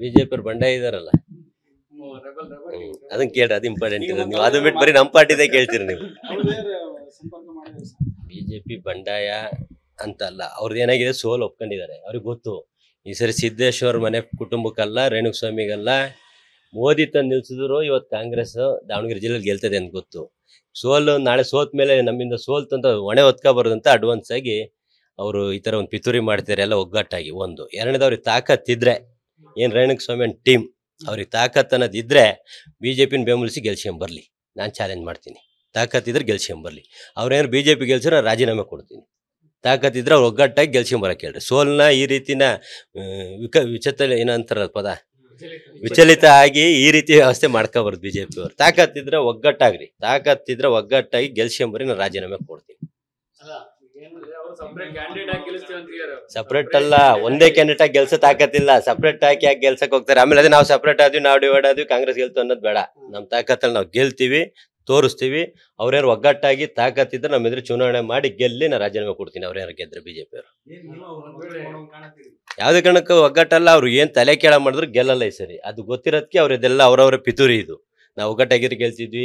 BJP ಬಂಡಾಯ ಇದಾರಲ್ಲ ಅದನ್ನ ಕೇಳ್ರಿ ಅದು ಇಂಪಾರ್ಟೆಂಟ್ ಇರೋದು ನೀವು ಅದು ಬಿಟ್ಟು ಬರೀ ನಮ್ಮ ಪಾರ್ಟಿದೇ ಕೇಳ್ತೀರಿ ನೀವು ಬಿಜೆಪಿ ಬಂಡಾಯ ಅಂತಲ್ಲ ಅವ್ರದ್ದು ಏನಾಗಿದೆ ಸೋಲ್ ಒಪ್ಕೊಂಡಿದ್ದಾರೆ ಅವ್ರಿಗೆ ಗೊತ್ತು ಈ ಸರಿ ಸಿದ್ದೇಶ್ವರ್ ಮನೆ ಕುಟುಂಬಕ್ಕಲ್ಲ ರೇಣುಕಸ್ವಾಮಿಗಲ್ಲ ಮೋದಿ ತಂದು ನಿಲ್ಸಿದ್ರು ಇವತ್ತು ಕಾಂಗ್ರೆಸ್ ದಾವಣಗೆರೆ ಜಿಲ್ಲೆಯಲ್ಲಿ ಗೆಲ್ತದೆ ಅಂತ ಗೊತ್ತು ಸೋಲು ನಾಳೆ ಸೋತ ಮೇಲೆ ನಮ್ಮಿಂದ ಸೋಲ್ತಂತ ಹೊಣೆ ಅಂತ ಅಡ್ವಾನ್ಸ್ ಆಗಿ ಅವರು ಈ ಥರ ಒಂದು ಪಿತೂರಿ ಮಾಡ್ತಾರೆ ಎಲ್ಲ ಒಗ್ಗಟ್ಟಾಗಿ ಒಂದು ಎರಡನೇದವ್ರಿಗೆ ತಾಕತ್ತಿದ್ರೆ ಏನು ರೇಣುಕಸ್ವಾಮಿ ಅಂಡ್ ಟೀಮ್ ಅವ್ರಿಗೆ ತಾಕತ್ ಅನ್ನೋದು ಇದ್ದರೆ ಬಿ ಜೆ ಪಿನ ಬೆಂಬಲಿಸಿ ಗೆಲ್ಸ್ಕೊಂಬರ್ಲಿ ನಾನು ಚಾಲೆಂಜ್ ಮಾಡ್ತೀನಿ ತಾಕತ್ತಿದ್ರೆ ಗೆಲ್ಸ್ಕೊಂಬರ್ಲಿ ಅವ್ರೇನು ಬಿ ಜೆ ಪಿ ನಾನು ರಾಜೀನಾಮೆ ಕೊಡ್ತೀನಿ ತಾಕತ್ತಿದ್ರೆ ಅವ್ರು ಒಗ್ಗಟ್ಟಾಗಿ ಗೆಲ್ಸ್ಕೊಂಬರಕ್ಕೆ ಹೇಳ್ರಿ ಸೋಲ್ನ ಈ ರೀತಿನ ವಿಕ ವಿಚಿತ್ರ ಏನಂತಾರ ಪದ ವಿಚಲಿತ ಆಗಿ ಈ ರೀತಿ ವ್ಯವಸ್ಥೆ ಮಾಡ್ಕೊಬಾರ್ದು ಬಿ ಜೆ ಪಿ ಅವ್ರು ತಾಕತ್ತಿದ್ರೆ ಒಗ್ಗಟ್ಟಾಗ್ರಿ ತಾಕತ್ತಿದ್ರೆ ಒಗ್ಗಟ್ಟಾಗಿ ಗೆಲ್ಸ್ಕೊಂಬರಿ ನಾನು ರಾಜೀನಾಮೆ ಕೊಡ್ತೀನಿ ಸಪ್ರೇಟ್ ಅಲ್ಲ ಒಂದೇ ಕ್ಯಾಂಡಿಡೇಟ್ ಆಗಿ ಗೆಲ್ಸಕ್ ತಾಕತ್ತಿಲ್ಲ ಸಪ್ರೇಟ್ ಹಾಕಿ ಯಾಕೆ ಗೆಲ್ಸಕ್ ಹೋಗ್ತಾರೆ ಆಮೇಲೆ ಅದೇ ನಾವು ಸಪ್ರೇಟ್ ಆದ್ವಿ ನಾವು ಡಿವೈಡ್ ಆದ್ವಿ ಕಾಂಗ್ರೆಸ್ ಗೆಲ್ತು ಅನ್ನೋದು ಬೇಡ ನಮ್ ತಾಕತ್ತಲ್ಲಿ ನಾವು ಗೆಲ್ತೀವಿ ತೋರಿಸ್ತೀವಿ ಯಾರು ಒಗ್ಗಟ್ಟಾಗಿ ತಾಕತ್ತಿದ್ರೆ ನಮ್ಮ ಎದುರು ಚುನಾವಣೆ ಮಾಡಿ ಗೆಲ್ಲಿ ನಾ ರಾಜೀನಾಮೆ ಕೊಡ್ತೀನಿ ಅವ್ರ್ಯಾರು ಗೆದ್ರೆ ಬಿಜೆಪಿ ಅವರು ಯಾವ್ದೇ ಕಾರಣಕ್ಕೂ ಒಗ್ಗಟ್ಟಲ್ಲ ಅವ್ರು ಏನ್ ತಲೆ ಕೇಳ ಮಾಡಿದ್ರು ಗೆಲ್ಲಲ್ಲ ಈ ಸರಿ ಅದು ಗೊತ್ತಿರೋದಕ್ಕೆ ಅವ್ರದೆಲ್ಲ ಅವರವರ ಪಿತೂರಿ ಇದು ನಾವು ಒಗ್ಗಟ್ಟಾಗಿರಿ ಗೆಲ್ತಿದ್ವಿ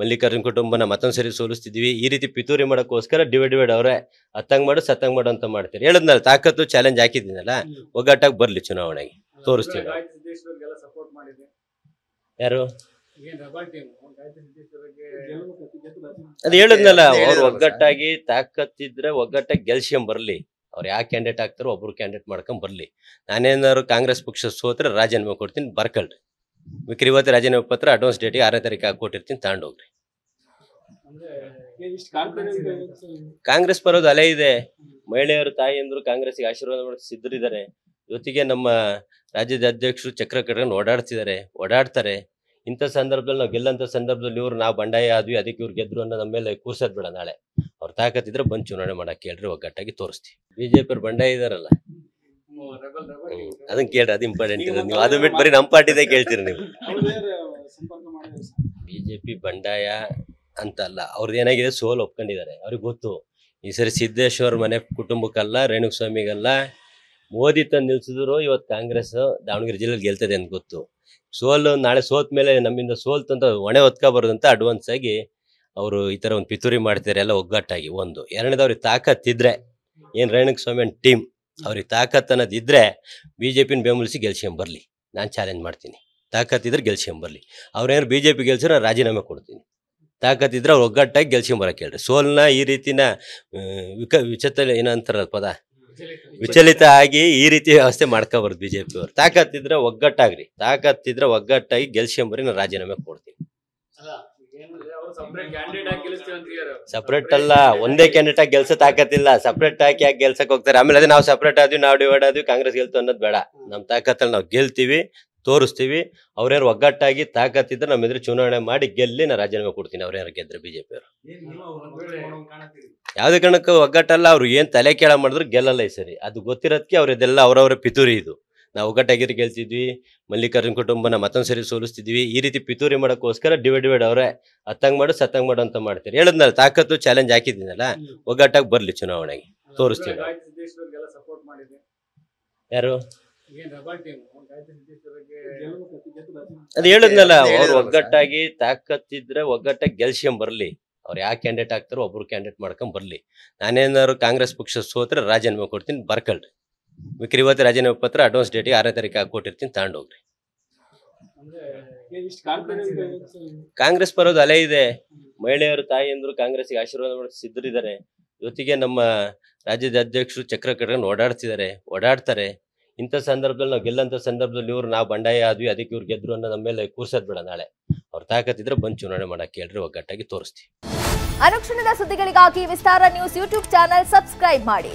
ಮಲ್ಲಿಕಾರ್ಜುನ್ ಕುಟುಂಬನ ಮತ್ತೊಂದು ಸರಿ ಸೋಲಿಸ್ತಿದ್ವಿ ಈ ರೀತಿ ಪಿತೂರಿ ಮಾಡೋಕ್ಕೋಸ್ಕರ ಡಿವೈಡ್ ಡಿವೈಡ್ ಅವರೇ ಅತ್ತಂಗ್ ಮಾಡು ಸತ್ತಂಗ್ ಮಾಡು ಅಂತ ಮಾಡ್ತಾರೆ ಹೇಳಿದ್ನಲ್ಲ ತಾಕತ್ತು ಚಾಲೆಂಜ್ ಹಾಕಿದ್ದೀನಲ್ಲ ಒಗ್ಗಟ್ಟಾಗಿ ಬರಲಿ ಚುನಾವಣೆಗೆ ತೋರಿಸ್ತೀವಿ ಯಾರು ಅದು ಹೇಳಿದ್ನಲ್ಲ ಅವ್ರು ಒಗ್ಗಟ್ಟಾಗಿ ತಾಕತ್ತಿದ್ರೆ ಒಗ್ಗಟ್ಟಾಗಿ ಗೆಲ್ಸಿಯಂ ಬರಲಿ ಅವ್ರು ಯಾವ ಕ್ಯಾಂಡಿಡೇಟ್ ಆಗ್ತಾರೋ ಒಬ್ರು ಕ್ಯಾಂಡಿಡೇಟ್ ಮಾಡ್ಕೊಂಡ್ ಬರಲಿ ನಾನೇನಾದ್ರು ಕಾಂಗ್ರೆಸ್ ಪಕ್ಷ ಸೋತ್ರೆ ರಾಜೀನಾಮೆ ಕೊಡ್ತೀನಿ ಬರ್ಕಲ್ರಿ ಮಿಕ್ಕಿರಿ ಇವತ್ತು ರಾಜೀನಾಮೆ ಪತ್ರ ಅಡ್ವಾನ್ಸ್ ಡೇಟಿಗೆ ಆರನೇ ತಾರೀಕು ಕೊಟ್ಟಿರ್ತೀನಿ ತಗೊಂಡು ಹೋಗ್ರಿ ಕಾಂಗ್ರೆಸ್ ಬರೋದು ಅಲೆ ಇದೆ ಮಹಿಳೆಯರು ಅಂದ್ರು ಕಾಂಗ್ರೆಸ್ಗೆ ಆಶೀರ್ವಾದ ಮಾಡೋಕೆ ಸಿದ್ಧರಿದ್ದಾರೆ ಜೊತೆಗೆ ನಮ್ಮ ರಾಜ್ಯದ ಅಧ್ಯಕ್ಷರು ಚಕ್ರ ಕಟ್ಕೊಂಡು ಓಡಾಡ್ತಿದ್ದಾರೆ ಓಡಾಡ್ತಾರೆ ಇಂಥ ಸಂದರ್ಭದಲ್ಲಿ ನಾವು ಗೆಲ್ಲಂತ ಸಂದರ್ಭದಲ್ಲಿ ಇವರು ನಾವು ಬಂಡಾಯ ಆದ್ವಿ ಅದಕ್ಕೆ ಇವ್ರು ಗೆದ್ರು ಅನ್ನೋ ನಮ್ಮ ಮೇಲೆ ಕೂರ್ಸೋದ್ ಬೇಡ ನಾಳೆ ಅವ್ರು ತಾಕತ್ತಿದ್ರೆ ಬಂದು ಚುನಾವಣೆ ಮಾಡಕ್ಕೆ ಹೇಳ್ರಿ ಒಗ್ಗಟ್ಟಾಗಿ ತೋರಿಸ್ತೀವಿ ಬಿಜೆಪಿಯವ್ರು ಬಂಡಾಯ ಇದಾರಲ್ಲ ಅದನ್ನ ಕೇಳ್ರಿ ಅದು ಇಂಪಾರ್ಟೆಂಟ್ ನೀವು ಅದು ಬಿಟ್ಟು ಬರೀ ನಮ್ಮ ಪಾರ್ಟಿದೇ ಕೇಳ್ತೀರಿ ನೀವು ಬಿಜೆಪಿ ಬಂಡಾಯ ಅಂತ ಅಲ್ಲ ಅವ್ರದ್ದು ಏನಾಗಿದೆ ಸೋಲ್ ಒಪ್ಕೊಂಡಿದ್ದಾರೆ ಅವ್ರಿಗೆ ಗೊತ್ತು ಈ ಸರಿ ಸಿದ್ದೇಶ್ವರ್ ಮನೆ ಕುಟುಂಬಕ್ಕಲ್ಲ ರೇಣುಕಸ್ವಾಮಿಗಲ್ಲ ಮೋದಿ ತಂದು ನಿಲ್ಸಿದ್ರು ಇವತ್ತು ಕಾಂಗ್ರೆಸ್ ದಾವಣಗೆರೆ ಜಿಲ್ಲೆಯಲ್ಲಿ ಗೆಲ್ತದೆ ಅಂತ ಗೊತ್ತು ಸೋಲು ನಾಳೆ ಸೋತ ಮೇಲೆ ನಮ್ಮಿಂದ ಸೋಲ್ ಒಣೆ ಹೊಣೆ ಅಂತ ಅಡ್ವಾನ್ಸ್ ಆಗಿ ಅವರು ಈ ಥರ ಒಂದು ಪಿತೂರಿ ಮಾಡ್ತಾರೆ ಎಲ್ಲ ಒಗ್ಗಟ್ಟಾಗಿ ಒಂದು ಎರಡನೇದವ್ರಿಗೆ ತಾಕತ್ತಿದ್ರೆ ಏನು ರೇಣುಕಸ್ವಾಮಿ ಅಂಡ್ ಟೀಮ್ ಅವ್ರಿಗೆ ತಾಕತ್ ಅನ್ನೋದಿದ್ರೆ ಬಿ ಜೆ ಪಿನ ಬೆಂಬಲಿಸಿ ಗೆಲ್ಸ್ಕೊಂಬರ್ಲಿ ನಾನು ಚಾಲೆಂಜ್ ಮಾಡ್ತೀನಿ ತಾಕತ್ತಿದ್ರೆ ಗೆಲ್ಸ್ಕೊಂಬರ್ಲಿ ಅವ್ರೇನಾರು ಬಿ ಜೆ ಪಿ ನಾನು ರಾಜೀನಾಮೆ ಕೊಡ್ತೀನಿ ತಾಕತ್ತಿದ್ರೆ ಅವ್ರು ಒಗ್ಗಟ್ಟಾಗಿ ಗೆಲ್ಸ್ಕೊಂಬರಕ್ಕೆ ಹೇಳ್ರಿ ಸೋಲ್ನ ಈ ರೀತಿನ ವಿಕ ವಿಚಿತ ಏನಂತಾರ ಪದ ವಿಚಲಿತ ಆಗಿ ಈ ರೀತಿ ವ್ಯವಸ್ಥೆ ಮಾಡ್ಕೋಬಾರ್ದು ಬಿ ಜೆ ಪಿ ಅವ್ರು ತಾಕತ್ತಿದ್ರೆ ಒಗ್ಗಟ್ಟಾಗ್ರಿ ತಾಕತ್ತಿದ್ರೆ ಒಗ್ಗಟ್ಟಾಗಿ ಗೆಲ್ಸ್ಕೊಂಬರಿ ನಾನು ರಾಜೀನಾಮೆ ಕೊಡ್ತೀನಿ ಸಪ್ರೇಟ್ ಅಲ್ಲ ಒಂದೇ ಕ್ಯಾಂಡಿಡೇಟ್ ಆಗಿ ಗೆಲ್ಸಕ್ ತಾಕತ್ತಿಲ್ಲ ಸಪ್ರೇಟ್ ಆಗಿ ಯಾಕೆ ಗೆಲ್ಸಕ್ ಹೋಗ್ತಾರೆ ಆಮೇಲೆ ಅದೇ ನಾವು ಸಪ್ರೇಟ್ ಆದ್ವಿ ನಾವು ಡಿವೈಡ್ ಆದ್ವಿ ಕಾಂಗ್ರೆಸ್ ಗೆಲ್ತು ಅನ್ನೋದು ಬೇಡ ನಮ್ ತಾಕತ್ತಲ್ಲಿ ನಾವು ಗೆಲ್ತೀವಿ ತೋರಿಸ್ತೀವಿ ಅವ್ರೇನು ಒಗ್ಗಟ್ಟಾಗಿ ತಾಕತ್ತಿದ್ರೆ ನಮ್ಮ ಎದುರು ಚುನಾವಣೆ ಮಾಡಿ ಗೆಲ್ಲಿ ನಾ ರಾಜೀನಾಮೆ ಕೊಡ್ತೀನಿ ಅವ್ರೇನಾರು ಗೆದ್ರೆ ಬಿಜೆಪಿ ಅವರು ಯಾವ್ದೇ ಕಾರಣಕ್ಕೂ ಒಗ್ಗಟ್ಟಲ್ಲ ಅವ್ರು ಏನ್ ತಲೆ ಕೇಳ ಮಾಡಿದ್ರು ಗೆಲ್ಲಲ್ಲ ಈ ಸರಿ ಅದು ಗೊತ್ತಿರೋದಕ್ಕೆ ಅವ್ರದೆಲ್ಲ ಅವರವರ ಪಿತೂರಿ ಇದು ನಾವು ಒಗ್ಗಟ್ಟಾಗಿ ಗೆಲ್ತಿದ್ವಿ ಮಲ್ಲಿಕಾರ್ಜುನ್ ಕುಟುಂಬನ ಮತ್ತೊಂದು ಸರಿ ಸೋಲಿಸ್ತಿದ್ವಿ ಈ ರೀತಿ ಪಿತೂರಿ ಮಾಡೋಕ್ಕೋಸ್ಕರ ಡಿವೈಡ್ ಡಿವೈಡ್ ಅವರೇ ಅತ್ತಂಗ್ ಮಾಡು ಸತ್ತಂಗ್ ಮಾಡು ಅಂತ ಮಾಡ್ತಾರೆ ಹೇಳದ್ನಲ್ಲ ತಾಕತ್ತು ಚಾಲೆಂಜ್ ಹಾಕಿದ್ದೀನಲ್ಲ ಒಗ್ಗಟ್ಟಾಗಿ ಬರಲಿ ಚುನಾವಣೆಗೆ ತೋರಿಸ್ತೀವಿ ಯಾರು ಅದು ಹೇಳದ್ನಲ್ಲ ಅವ್ರು ಒಗ್ಗಟ್ಟಾಗಿ ತಾಕತ್ತಿದ್ರೆ ಒಗ್ಗಟ್ಟಾಗಿ ಗೆಲ್ಸ್ಕೊಂಡ್ ಬರ್ಲಿ ಅವ್ರು ಯಾವ ಕ್ಯಾಂಡಿಡೇಟ್ ಆಗ್ತಾರೋ ಒಬ್ರು ಕ್ಯಾಂಡಿಡೇಟ್ ಮಾಡ್ಕೊಂಡ್ ಬರ್ಲಿ ನಾನೇನಾದ್ರು ಕಾಂಗ್ರೆಸ್ ಪಕ್ಷ ಸೋತ್ರೆ ರಾಜೀನಾಮೆ ಕೊಡ್ತೀನಿ ಬರ್ಕಲ್ರಿ ಮಿಕ್ಕಿರಿ ಇವತ್ತು ರಾಜೀನಾಮೆ ಪತ್ರ ಅಡ್ವಾನ್ಸ್ ಡೇಟಿಗೆ ಆರನೇ ತಾರೀಕು ಕೊಟ್ಟಿರ್ತೀನಿ ತಗೊಂಡು ಹೋಗ್ರಿ ಕಾಂಗ್ರೆಸ್ ಬರೋದು ಅಲೆ ಇದೆ ಮಹಿಳೆಯರು ಕಾಂಗ್ರೆಸ್ ಕಾಂಗ್ರೆಸ್ಗೆ ಆಶೀರ್ವಾದ ಮಾಡಿ ಸಿದ್ಧರಿದ್ದಾರೆ ಜೊತೆಗೆ ನಮ್ಮ ರಾಜ್ಯದ ಅಧ್ಯಕ್ಷರು ಚಕ್ರ ಕಟ್ಕೊಂಡು ಓಡಾಡ್ತಿದ್ದಾರೆ ಓಡಾಡ್ತಾರೆ ಇಂಥ ಸಂದರ್ಭದಲ್ಲಿ ನಾವು ಗೆಲ್ಲಂತ ಸಂದರ್ಭದಲ್ಲಿ ಇವರು ನಾವು ಬಂಡಾಯ ಆದ್ವಿ ಅದಕ್ಕೆ ಇವ್ರು ಗೆದ್ರು ಅನ್ನೋ ನಮ್ಮ ಮೇಲೆ ಕೂರ್ಸೋದ್ ಬೇಡ ನಾಳೆ ಅವ್ರು ತಾಕತ್ತಿದ್ರೆ ಬಂದು ಚುನಾವಣೆ ಮಾಡಕ್ಕೆ ಹೇಳ್ರಿ ಒಗ್ಗಟ್ಟಾಗಿ ತೋರಿಸ್ತೀವಿ ಅನುಕ್ಷಣದ ಸುದ್ದಿಗಳಿಗಾಗಿ Vistara news YouTube channel subscribe ಮಾಡಿ